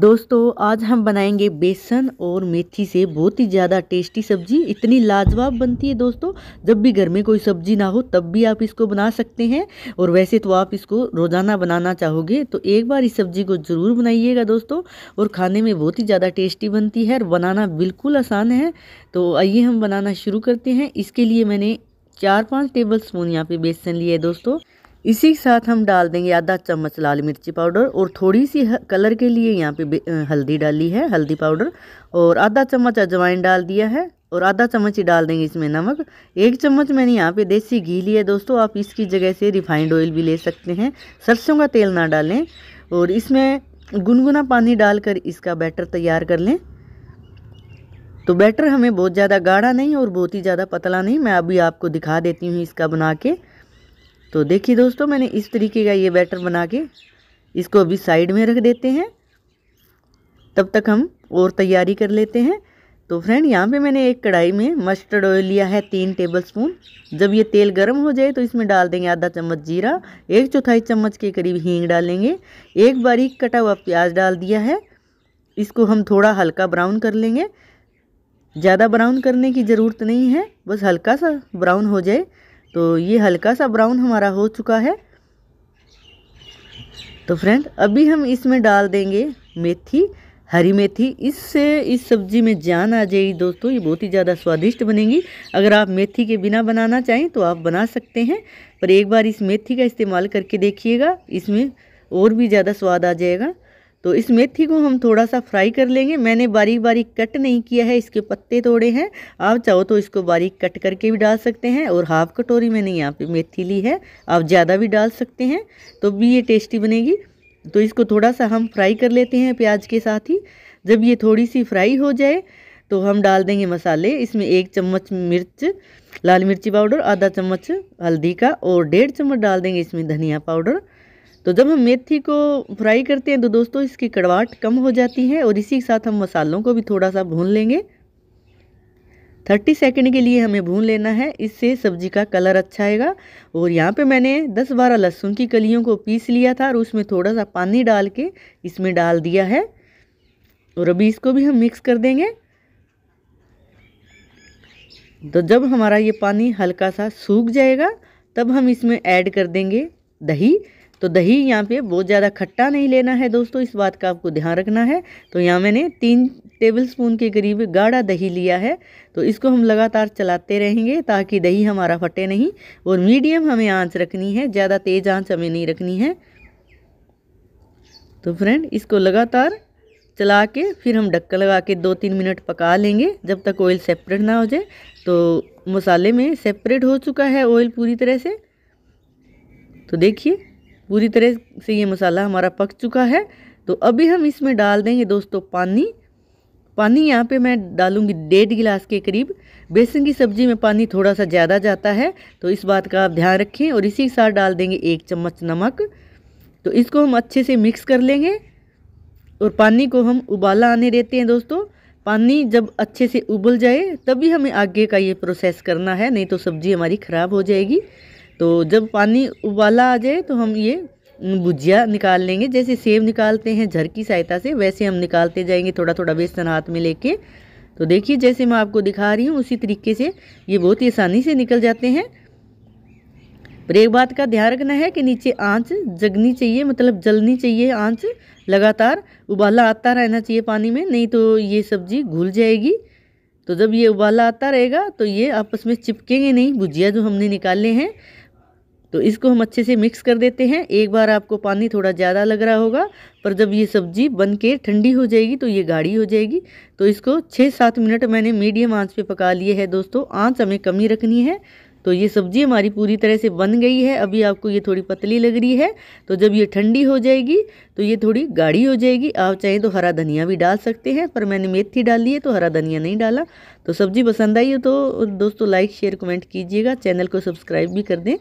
दोस्तों आज हम बनाएंगे बेसन और मेथी से बहुत ही ज़्यादा टेस्टी सब्जी इतनी लाजवाब बनती है दोस्तों जब भी घर में कोई सब्जी ना हो तब भी आप इसको बना सकते हैं और वैसे तो आप इसको रोज़ाना बनाना चाहोगे तो एक बार इस सब्जी को ज़रूर बनाइएगा दोस्तों और खाने में बहुत ही ज़्यादा टेस्टी बनती है और बनाना बिल्कुल आसान है तो आइए हम बनाना शुरू करते हैं इसके लिए मैंने चार पाँच टेबल स्पून यहाँ पे बेसन लिया है दोस्तों इसी के साथ हम डाल देंगे आधा चम्मच लाल मिर्ची पाउडर और थोड़ी सी कलर के लिए यहाँ पे हल्दी डाली है हल्दी पाउडर और आधा चम्मच अजवाइन डाल दिया है और आधा चम्मच ही डाल देंगे इसमें नमक एक चम्मच मैंने यहाँ पे देसी घी लिया है दोस्तों आप इसकी जगह से रिफाइंड ऑयल भी ले सकते हैं सरसों का तेल ना डालें और इसमें गुनगुना पानी डालकर इसका बैटर तैयार कर लें तो बैटर हमें बहुत ज़्यादा गाढ़ा नहीं और बहुत ही ज़्यादा पतला नहीं मैं अभी आपको दिखा देती हूँ इसका बना के तो देखिए दोस्तों मैंने इस तरीके का ये बैटर बना के इसको अभी साइड में रख देते हैं तब तक हम और तैयारी कर लेते हैं तो फ्रेंड यहाँ पे मैंने एक कढ़ाई में मस्टर्ड ऑयल लिया है तीन टेबल स्पून जब ये तेल गर्म हो जाए तो इसमें डाल देंगे आधा चम्मच जीरा एक चौथाई चम्मच के करीब हींग डालेंगे एक बारीक कटा हुआ प्याज डाल दिया है इसको हम थोड़ा हल्का ब्राउन कर लेंगे ज़्यादा ब्राउन करने की ज़रूरत नहीं है बस हल्का सा ब्राउन हो जाए तो ये हल्का सा ब्राउन हमारा हो चुका है तो फ्रेंड अभी हम इसमें डाल देंगे मेथी हरी मेथी इससे इस सब्जी में जान आ जाएगी दोस्तों ये बहुत ही ज़्यादा स्वादिष्ट बनेगी अगर आप मेथी के बिना बनाना चाहें तो आप बना सकते हैं पर एक बार इस मेथी का इस्तेमाल करके देखिएगा इसमें और भी ज़्यादा स्वाद आ जाएगा तो इस मेथी को हम थोड़ा सा फ्राई कर लेंगे मैंने बारीक बारीक कट नहीं किया है इसके पत्ते तोड़े हैं आप चाहो तो इसको बारीक कट करके भी डाल सकते हैं और हाफ कटोरी मैंने यहाँ पे मेथी ली है आप ज़्यादा भी डाल सकते हैं तो भी ये टेस्टी बनेगी तो इसको थोड़ा सा हम फ्राई कर लेते हैं प्याज के साथ ही जब ये थोड़ी सी फ्राई हो जाए तो हम डाल देंगे मसाले इसमें एक चम्मच मिर्च लाल मिर्ची पाउडर आधा चम्मच हल्दी का और डेढ़ चम्मच डाल देंगे इसमें धनिया पाउडर तो जब हम मेथी को फ्राई करते हैं तो दोस्तों इसकी कड़वाहट कम हो जाती है और इसी के साथ हम मसालों को भी थोड़ा सा भून लेंगे थर्टी सेकेंड के लिए हमें भून लेना है इससे सब्जी का कलर अच्छा आएगा और यहाँ पे मैंने दस बारह लहसुन की कलियों को पीस लिया था और उसमें थोड़ा सा पानी डाल के इसमें डाल दिया है और अभी इसको भी हम मिक्स कर देंगे तो जब हमारा ये पानी हल्का सा सूख जाएगा तब हम इसमें ऐड कर देंगे दही तो दही यहाँ पे बहुत ज़्यादा खट्टा नहीं लेना है दोस्तों इस बात का आपको ध्यान रखना है तो यहाँ मैंने तीन टेबल स्पून के करीब गाढ़ा दही लिया है तो इसको हम लगातार चलाते रहेंगे ताकि दही हमारा फटे नहीं और मीडियम हमें आँच रखनी है ज़्यादा तेज़ आँच हमें नहीं रखनी है तो फ्रेंड इसको लगातार चला के फिर हम ढक्कन लगा के दो तीन मिनट पका लेंगे जब तक ऑयल सेपरेट ना हो जाए तो मसाले में सेपरेट हो चुका है ऑयल पूरी तरह से तो देखिए पूरी तरह से ये मसाला हमारा पक चुका है तो अभी हम इसमें डाल देंगे दोस्तों पानी पानी यहाँ पे मैं डालूंगी डेढ़ गिलास के करीब बेसन की सब्ज़ी में पानी थोड़ा सा ज़्यादा जाता है तो इस बात का आप ध्यान रखें और इसी के साथ डाल देंगे एक चम्मच नमक तो इसको हम अच्छे से मिक्स कर लेंगे और पानी को हम उबाला आने देते हैं दोस्तों पानी जब अच्छे से उबल जाए तभी हमें आगे का ये प्रोसेस करना है नहीं तो सब्ज़ी हमारी ख़राब हो जाएगी तो जब पानी उबाला आ जाए तो हम ये भुजिया निकाल लेंगे जैसे सेब निकालते हैं झर की सहायता से वैसे हम निकालते जाएंगे थोड़ा थोड़ा बेसन हाथ में लेके तो देखिए जैसे मैं आपको दिखा रही हूँ उसी तरीके से ये बहुत ही आसानी से निकल जाते हैं पर एक बात का ध्यान रखना है कि नीचे आंच जगनी चाहिए मतलब जलनी चाहिए आंच लगातार उबाला आता रहना चाहिए पानी में नहीं तो ये सब्जी घुल जाएगी तो जब ये उबाला आता रहेगा तो ये आपस में चिपकेंगे नहीं भुजिया जो हमने निकाले हैं तो इसको हम अच्छे से मिक्स कर देते हैं एक बार आपको पानी थोड़ा ज़्यादा लग रहा होगा पर जब ये सब्ज़ी बन के ठंडी हो जाएगी तो ये गाढ़ी हो जाएगी तो इसको छः सात मिनट मैंने मीडियम आंच पे पका लिए है दोस्तों आंच हमें कमी रखनी है तो ये सब्ज़ी हमारी पूरी तरह से बन गई है अभी आपको ये थोड़ी पतली लग रही है तो जब ये ठंडी हो जाएगी तो ये थोड़ी गाढ़ी हो जाएगी आप चाहें तो हरा धनिया भी डाल सकते हैं पर मैंने मेथी डाल ली है तो हरा धनिया नहीं डाला तो सब्ज़ी पसंद आई हो तो दोस्तों लाइक शेयर कमेंट कीजिएगा चैनल को सब्सक्राइब भी कर दें